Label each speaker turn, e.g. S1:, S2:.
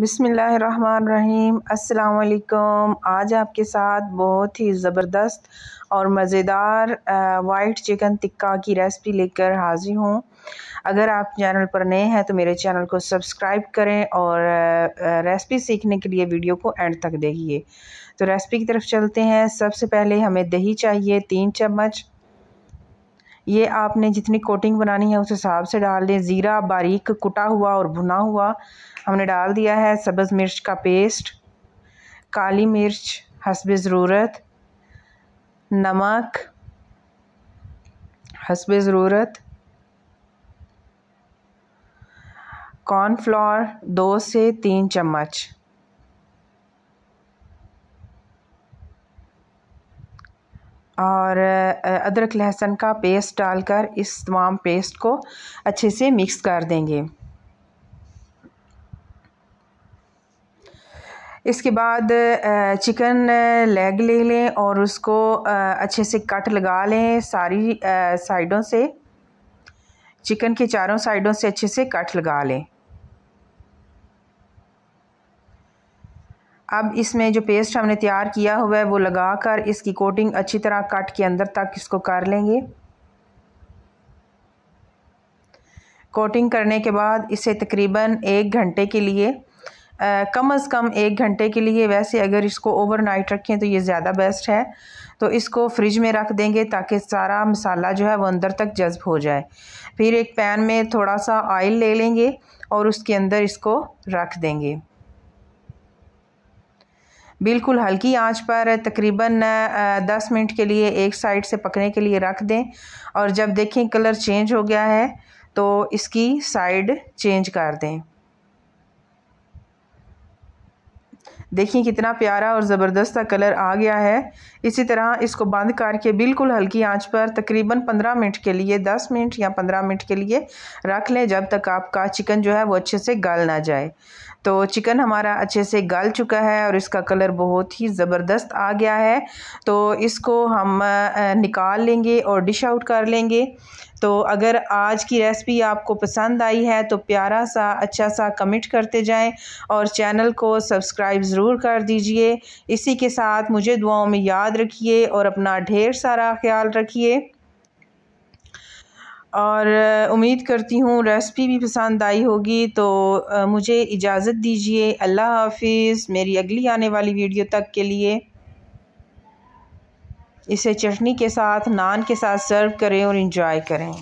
S1: बिसमीम् अल्लाम आज आपके साथ बहुत ही ज़बरदस्त और मज़ेदार वाइट चिकन टिक्का की रेसिपी लेकर हाजिर हूँ अगर आप चैनल पर नए हैं तो मेरे चैनल को सब्सक्राइब करें और रेसिपी सीखने के लिए वीडियो को एंड तक देखिए तो रेसिपी की तरफ चलते हैं सबसे पहले हमें दही चाहिए तीन चम्मच ये आपने जितनी कोटिंग बनानी है उस हिसाब से डाल दें ज़ीरा बारीक कुटा हुआ और भुना हुआ हमने डाल दिया है सब्ज़ मिर्च का पेस्ट काली मिर्च हसब ज़रूरत नमक हसब ज़रूरत कॉर्नफ्लावर दो से तीन चम्मच और अदरक लहसन का पेस्ट डालकर इस तमाम पेस्ट को अच्छे से मिक्स कर देंगे इसके बाद चिकन लेग ले लें और उसको अच्छे से कट लगा लें सारी साइडों से चिकन के चारों साइडों से अच्छे से कट लगा लें अब इसमें जो पेस्ट हमने तैयार किया हुआ है वो लगा कर इसकी कोटिंग अच्छी तरह कट के अंदर तक इसको कर लेंगे कोटिंग करने के बाद इसे तकरीबन एक घंटे के लिए आ, कम अज़ कम एक घंटे के लिए वैसे अगर इसको ओवरनाइट रखें तो ये ज़्यादा बेस्ट है तो इसको फ्रिज में रख देंगे ताकि सारा मसाला जो है वो अंदर तक जज्ब हो जाए फिर एक पैन में थोड़ा सा ऑयल ले लेंगे और उसके अंदर इसको रख देंगे बिल्कुल हल्की आंच पर तकरीबन दस मिनट के लिए एक साइड से पकने के लिए रख दें और जब देखें कलर चेंज हो गया है तो इसकी साइड चेंज कर दें देखिए कितना प्यारा और ज़बरदस्त सा कलर आ गया है इसी तरह इसको बंद करके बिल्कुल हल्की आंच पर तकरीबन 15 मिनट के लिए 10 मिनट या 15 मिनट के लिए रख लें जब तक आपका चिकन जो है वो अच्छे से गल ना जाए तो चिकन हमारा अच्छे से गल चुका है और इसका कलर बहुत ही ज़बरदस्त आ गया है तो इसको हम निकाल लेंगे और डिश आउट कर लेंगे तो अगर आज की रेसिपी आपको पसंद आई है तो प्यारा सा अच्छा सा कमेंट करते जाएं और चैनल को सब्सक्राइब ज़रूर कर दीजिए इसी के साथ मुझे दुआओं में याद रखिए और अपना ढेर सारा ख्याल रखिए और उम्मीद करती हूँ रेसिपी भी पसंद आई होगी तो मुझे इजाज़त दीजिए अल्लाह हाफिज़ मेरी अगली आने वाली वीडियो तक के लिए इसे चटनी के साथ नान के साथ सर्व करें और इन्जॉय करें